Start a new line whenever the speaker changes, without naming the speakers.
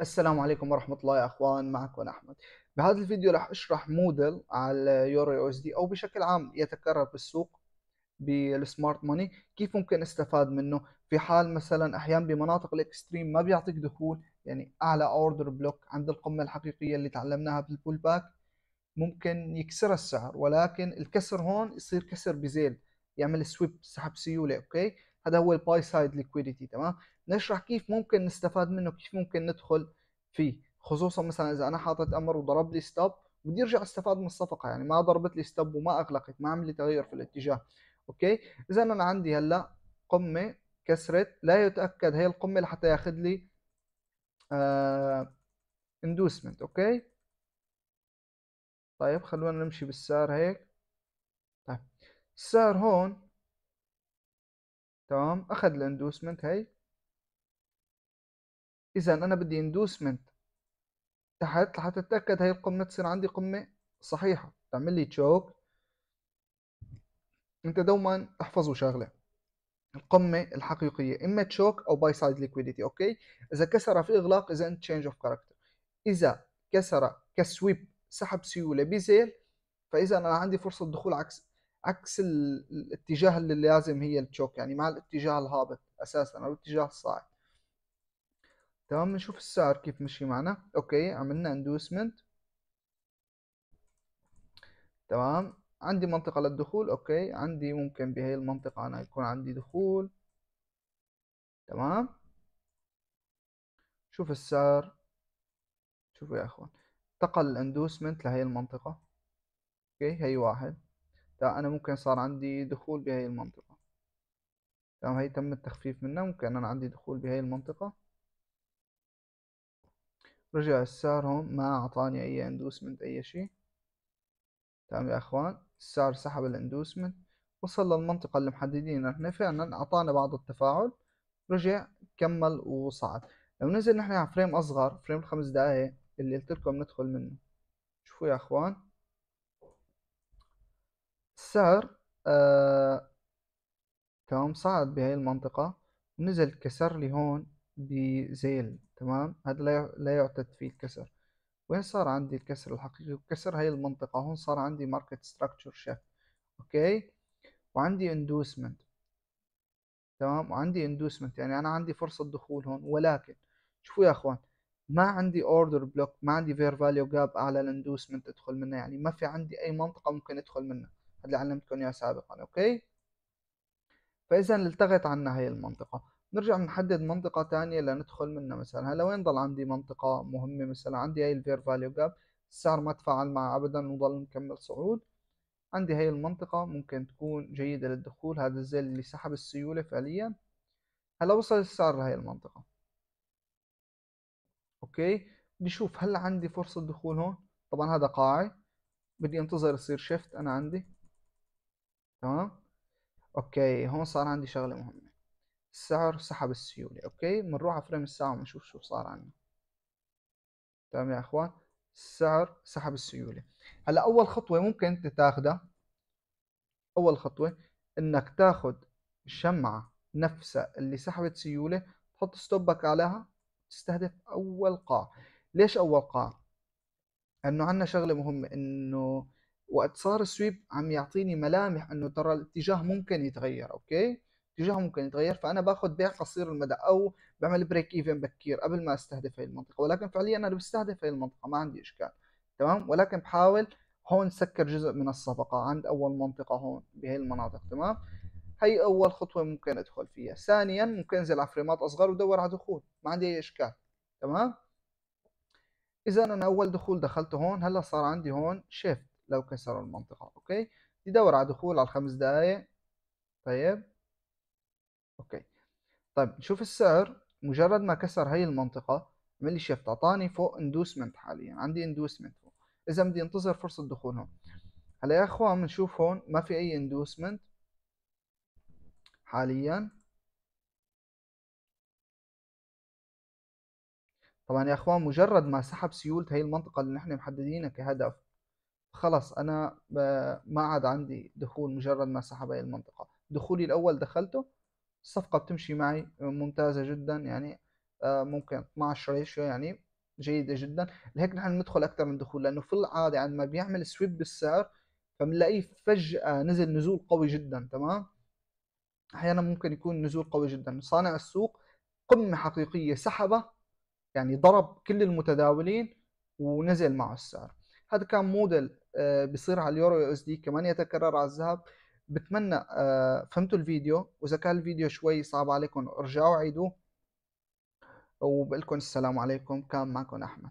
السلام عليكم ورحمة الله يا أخوان معكم أحمد بهذا الفيديو راح أشرح موديل على اليورو يو اس دي أو بشكل عام يتكرر بالسوق بالسمارت موني كيف ممكن استفاد منه في حال مثلا أحيانا بمناطق الإكستريم ما بيعطيك دخول يعني أعلى أوردر بلوك عند القمة الحقيقية اللي تعلمناها بالبول باك ممكن يكسر السعر ولكن الكسر هون يصير كسر بزيل يعمل سويب سحب سيولة أوكي هذا هو الباي سايد ليكويديتي تمام نشرح كيف ممكن نستفاد منه كيف ممكن ندخل فيه خصوصا مثلا اذا انا حاطط امر وضرب لي ستوب بدي ارجع استفاد من الصفقه يعني ما ضربت لي ستوب وما اغلقت ما عملت تغير في الاتجاه اوكي اذا انا عندي هلا قمه كسرت لا يتاكد هي القمه لحتى ياخذ لي آه اندوسمنت اوكي طيب خلونا نمشي بالسعر هيك طيب السعر هون تمام اخذ الاندوسمنت هي اذا انا بدي اندوسمنت تحت لحتى اتاكد هاي القمه تصير عندي قمه صحيحه تعمل لي تشوك انت دوما احفظوا شغله القمه الحقيقيه اما تشوك او باي سايد ليكويديتي اوكي اذا كسر في اغلاق اذا تشينج اوف كاركتر اذا كسر كسويب سحب سيوله بزيل فاذا انا عندي فرصه دخول عكس عكس الاتجاه اللي لازم هي التشوك يعني مع الاتجاه الهابط اساسا او الاتجاه الصاعد تمام نشوف السعر كيف مشي معنا اوكي عملنا اندوسمنت تمام عندي منطقة للدخول اوكي عندي ممكن بهي المنطقة انا يكون عندي دخول تمام شوف السعر شوفوا يا اخوان انتقل الاندوسمنت لهي المنطقة اوكي هي واحد تا انا ممكن صار عندي دخول بهي المنطقة تمام هي تم التخفيف منها ممكن انا عندي دخول بهي المنطقة رجع السعر هون ما أعطاني أي اندوسمنت أي شيء تمام يا أخوان السعر سحب الاندوسمنت وصل للمنطقة اللي محددينها احنا فعلا أعطانا بعض التفاعل رجع كمل وصعد لو نزل نحن على فريم أصغر فريم الخمس دقايق اللي قلت لكم ندخل منه شوفوا يا أخوان السعر آه تمام صعد بهاي المنطقة ونزل كسر لي هون بزيل تمام هذا لا لا يعتد فيه الكسر وين صار عندي الكسر الحقيقي والكسر هاي المنطقة هون صار عندي ماركت ستراكتشر شيفت اوكي وعندي اندوسمنت تمام وعندي اندوسمنت يعني انا عندي فرصة دخول هون ولكن شوفوا يا اخوان ما عندي اوردر بلوك ما عندي فير فاليو جاب اعلى الاندوسمنت ادخل منه يعني ما في عندي اي منطقة ممكن ادخل منها هذا اللي علمتكم اياه سابقا اوكي فاذا التغت عنا هاي المنطقة نرجع نحدد منطقة تانية لندخل منها مثلا هلا وين ضل عندي منطقة مهمة مثلا عندي هاي الفير فاليو جاب السعر ما تفاعل معه أبدا وضل مكمل صعود عندي هاي المنطقة ممكن تكون جيدة للدخول هذا الزل اللي سحب السيولة فعليا هلا وصل السعر لهي المنطقة اوكي بشوف هل عندي فرصة دخول هون طبعا هذا قاعي بدي انتظر يصير شيفت انا عندي تمام اوكي هون صار عندي شغلة مهمة السعر سحب السيولة اوكي بنروح على فريم الساعة ونشوف شو صار عنا تمام يا اخوان السعر سحب السيولة هلا اول خطوة ممكن انت تاخدها اول خطوة انك تاخد الشمعة نفسها اللي سحبت سيولة تحط ستوبك عليها تستهدف اول قاع ليش اول قاع انه عندنا شغله مهمه انه وقت صار السويب عم يعطيني ملامح انه ترى الاتجاه ممكن يتغير اوكي اتجاهه ممكن يتغير فانا باخذ بيع قصير المدى او بعمل بريك ايفن بكير قبل ما استهدف هاي المنطقه ولكن فعليا انا بستهدف هاي المنطقه ما عندي اشكال تمام ولكن بحاول هون سكر جزء من الصفقه عند اول منطقه هون بهي المناطق تمام هي اول خطوه ممكن ادخل فيها ثانيا ممكن انزل على فريمات اصغر ودور على دخول ما عندي اي اشكال تمام اذا انا اول دخول دخلته هون هلا صار عندي هون شيفت لو كسروا المنطقه اوكي بدي على دخول على الخمس دقائق طيب اوكي طيب نشوف السعر مجرد ما كسر هاي المنطقة عمل لي شيفت اعطاني فوق اندوسمنت حاليا عندي اندوسمنت فوق اذا بدي انتظر فرصة دخول هون هلا يا اخوان بنشوف هون ما في اي اندوسمنت حاليا طبعا يا اخوان مجرد ما سحب سيولة هي المنطقة اللي نحن محددينها كهدف خلص انا ما عاد عندي دخول مجرد ما سحب هي المنطقة دخولي الاول دخلته الصفقة بتمشي معي آه، ممتازة جدا يعني آه، ممكن 12 ريشيو يعني جيدة جدا لهيك نحن ندخل أكثر من دخول لأنه في العادة عندما بيعمل سويب بالسعر فبنلاقيه فجأة نزل نزول قوي جدا تمام أحيانا ممكن يكون نزول قوي جدا صانع السوق قمة حقيقية سحبه يعني ضرب كل المتداولين ونزل معه السعر هذا كان موديل آه، بصير على اليورو يو اس دي كمان يتكرر على الذهب بتمنى آه، فهمتوا الفيديو واذا كان الفيديو شوي صعب عليكم ارجعوا عيدوه وبقلكم السلام عليكم كان معكم احمد